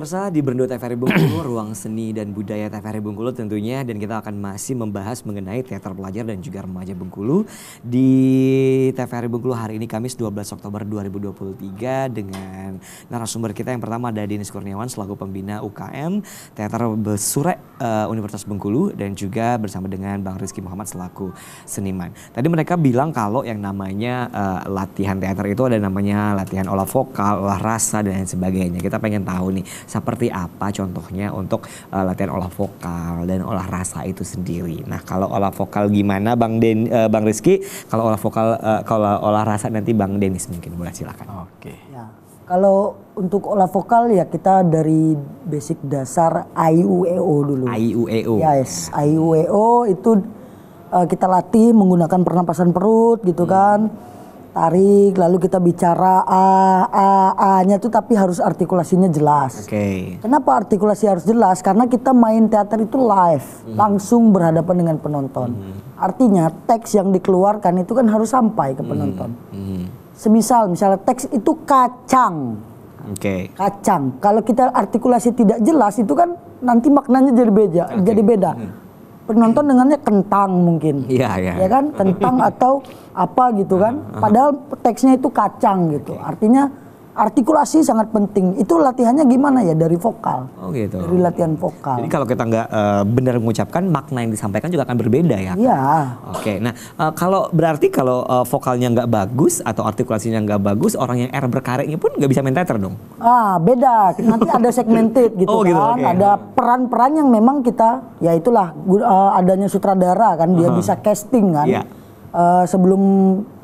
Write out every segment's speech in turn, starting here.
pemirsa di Brendo TVRI Bengkulu, ruang seni dan budaya TVRI Bengkulu tentunya dan kita akan masih membahas mengenai teater pelajar dan juga remaja Bengkulu di TVRI Bengkulu hari ini Kamis 12 Oktober 2023 dengan narasumber kita yang pertama ada Dinis Kurniawan selaku pembina UKM Teater Besure uh, Universitas Bengkulu dan juga bersama dengan Bang Rizky Muhammad selaku seniman. Tadi mereka bilang kalau yang namanya uh, latihan teater itu ada namanya latihan olah vokal, olah rasa dan lain sebagainya. Kita pengen tahu nih seperti apa contohnya untuk uh, latihan olah vokal dan olah rasa itu sendiri. Nah, kalau olah vokal gimana Bang Den uh, Bang Rizky? Kalau olah vokal uh, kalau olah rasa nanti Bang Denis mungkin boleh silakan. Oke. Okay. Ya. Kalau untuk olah vokal ya kita dari basic dasar IUEO dulu. IUEO. Yes, IUEO itu uh, kita latih menggunakan pernapasan perut gitu hmm. kan tarik lalu kita bicara a a a nya tuh tapi harus artikulasinya jelas. Oke. Okay. Kenapa artikulasi harus jelas? Karena kita main teater itu live, mm. langsung berhadapan dengan penonton. Mm. Artinya teks yang dikeluarkan itu kan harus sampai ke hmm. penonton. Mm. Mm. Semisal misalnya teks itu kacang. Oke. Okay. Kacang. Kalau kita artikulasi tidak jelas itu kan nanti maknanya jadi beda, okay. jadi beda. Mm penonton dengannya kentang mungkin. Iya, iya. Ya kan? Kentang atau apa gitu kan. Padahal teksnya itu kacang gitu. Artinya artikulasi sangat penting. Itu latihannya gimana ya dari vokal? Oh gitu. Dari latihan vokal. Jadi kalau kita nggak uh, benar mengucapkan makna yang disampaikan juga akan berbeda ya. Iya. Oke. Okay. Nah uh, kalau berarti kalau uh, vokalnya nggak bagus atau artikulasinya nggak bagus, orang yang R berkaretnya pun nggak bisa main teater dong. Ah beda. Nanti ada segmented gitu oh, gitu. kan. okay. Ada peran-peran yang memang kita ya itulah uh, adanya sutradara kan dia uh -huh. bisa casting kan. Yeah Eh, sebelum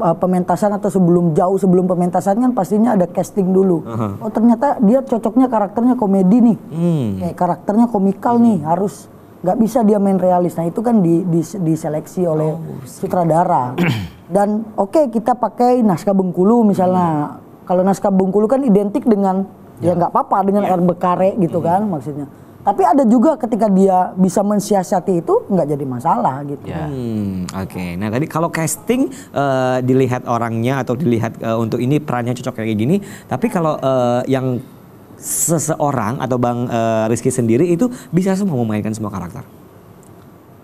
uh, pementasan atau sebelum jauh sebelum pementasan kan pastinya ada casting dulu. Uh-huh. Oh ternyata dia cocoknya karakternya komedi nih, hmm. kayak karakternya komikal hmm. nih harus nggak bisa dia main realis. Nah itu kan di, di, diseleksi oleh oh, sutradara. Dan oke okay, kita pakai naskah Bengkulu misalnya. Hmm. Kalau naskah Bengkulu kan identik dengan ya, ya. nggak apa-apa dengan ya. air bekare gitu hmm. kan maksudnya. Tapi ada juga ketika dia bisa mensiasati itu nggak jadi masalah gitu. Yeah. Hmm, Oke. Okay. Nah tadi kalau casting uh, dilihat orangnya atau dilihat uh, untuk ini perannya cocok kayak gini. Tapi kalau uh, yang seseorang atau Bang uh, Rizky sendiri itu bisa semua memainkan semua karakter.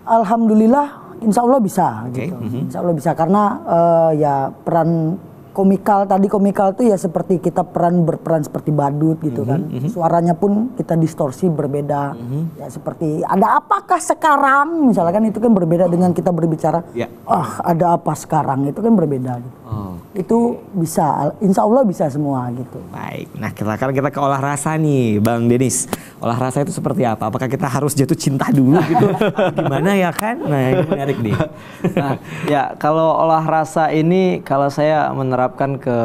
Alhamdulillah, Insya Allah bisa. Okay. Gitu. Mm -hmm. Insya Allah bisa karena uh, ya peran komikal tadi komikal tuh ya seperti kita peran berperan seperti badut gitu mm -hmm, kan mhm. suaranya pun kita distorsi berbeda mm -hmm. ya seperti ada apakah sekarang misalkan itu kan berbeda dengan kita berbicara yeah. ah ada apa sekarang itu kan berbeda gitu. Oh, okay. itu bisa insya Allah bisa semua gitu baik nah kita kan kita ke olah rasa nih Bang Denis olah rasa itu seperti apa apakah kita harus jatuh cinta dulu gitu gimana ya kan nah ini menarik nih nah, ya kalau olah rasa ini kalau saya menerapkan harapkan ke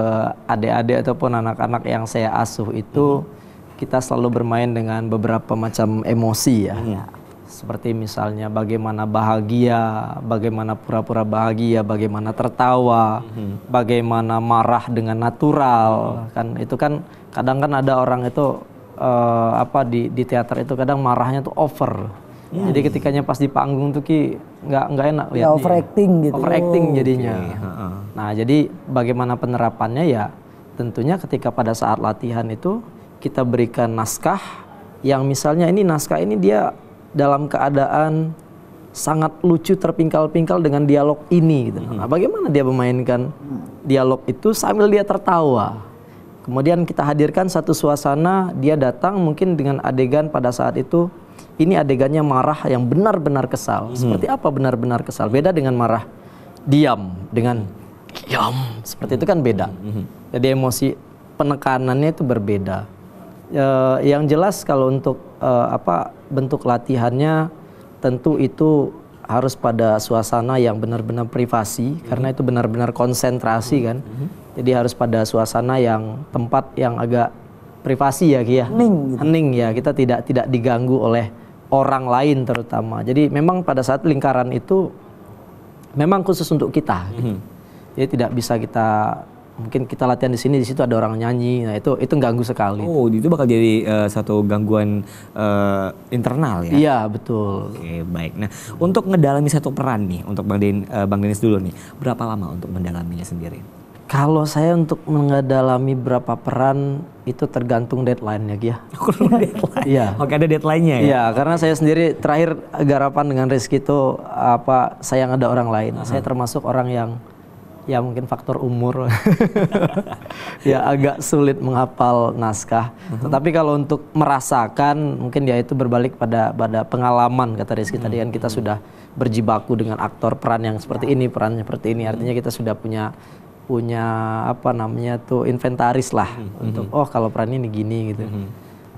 adik-adik ataupun anak-anak yang saya asuh itu hmm. kita selalu bermain dengan beberapa macam emosi ya. Hmm. Seperti misalnya bagaimana bahagia, bagaimana pura-pura bahagia, bagaimana tertawa, hmm. bagaimana marah dengan natural. Hmm. Kan itu kan kadang kan ada orang itu uh, apa di di teater itu kadang marahnya tuh over. Hmm. Jadi ketikanya pas di panggung tuh ki nggak nggak enak ya, overacting gitu. Overacting jadinya. Okay. Nah, jadi bagaimana penerapannya ya tentunya ketika pada saat latihan itu kita berikan naskah yang misalnya ini naskah ini dia dalam keadaan sangat lucu terpingkal-pingkal dengan dialog ini gitu. Hmm. Nah, bagaimana dia memainkan dialog itu sambil dia tertawa. Kemudian kita hadirkan satu suasana dia datang mungkin dengan adegan pada saat itu ini adegannya marah yang benar-benar kesal. Hmm. Seperti apa benar-benar kesal? Beda dengan marah diam dengan diam seperti itu kan beda. Mm-hmm. Jadi emosi penekanannya itu berbeda. E, yang jelas kalau untuk e, apa bentuk latihannya tentu itu harus pada suasana yang benar-benar privasi mm-hmm. karena itu benar-benar konsentrasi mm-hmm. kan. Mm-hmm. Jadi harus pada suasana yang tempat yang agak privasi ya Kia. Ya. Hening. Gitu. Hening ya, kita tidak tidak diganggu oleh orang lain terutama. Jadi memang pada saat lingkaran itu memang khusus untuk kita. Mm-hmm. Gitu jadi tidak bisa kita mungkin kita latihan di sini di situ ada orang nyanyi nah itu itu ganggu sekali oh itu bakal jadi uh, satu gangguan uh, internal ya iya betul oke baik nah untuk mendalami satu peran nih untuk bang Den, uh, eh, bang Denis dulu nih berapa lama untuk mendalaminya sendiri kalau saya untuk mengedalami berapa peran itu tergantung deadline nya ya, Perlu oh, deadline. Iya. Oke ada deadline-nya ya. Iya, karena saya sendiri terakhir garapan dengan Rizky itu apa saya sayang ada orang lain. Uh nah, -huh. Saya termasuk orang yang ya mungkin faktor umur ya agak sulit menghafal naskah. uh Tetapi kalau untuk merasakan mungkin ya itu berbalik pada pada pengalaman kata Rizky tadi kan kita hmm. sudah berjibaku dengan aktor peran yang seperti ya. ini, perannya seperti ini. Artinya hmm. kita sudah punya punya apa namanya tuh inventaris lah uh untuk oh kalau peran ini gini gitu. uh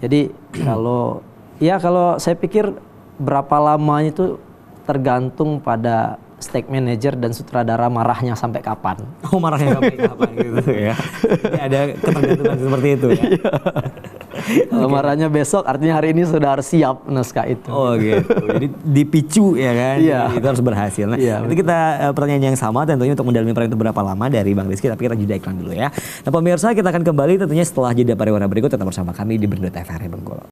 Jadi kalau ya kalau saya pikir berapa lamanya itu tergantung pada Stake manager dan sutradara marahnya sampai kapan. Oh marahnya sampai kapan gitu ya. Iya. Jadi ada ketergantungan seperti itu ya. Iya. Kalau marahnya besok artinya hari ini sudah harus siap naskah itu. Oh gitu. Jadi dipicu ya kan. Iya. Itu harus berhasil. Nah, iya, Nanti kita uh, pertanyaan yang sama tentunya untuk mendalami peran itu berapa lama dari Bang Rizky tapi kita jeda iklan dulu ya. Nah pemirsa kita akan kembali tentunya setelah jeda pariwara berikut tetap bersama kami di Berita TVRI Bengkulu.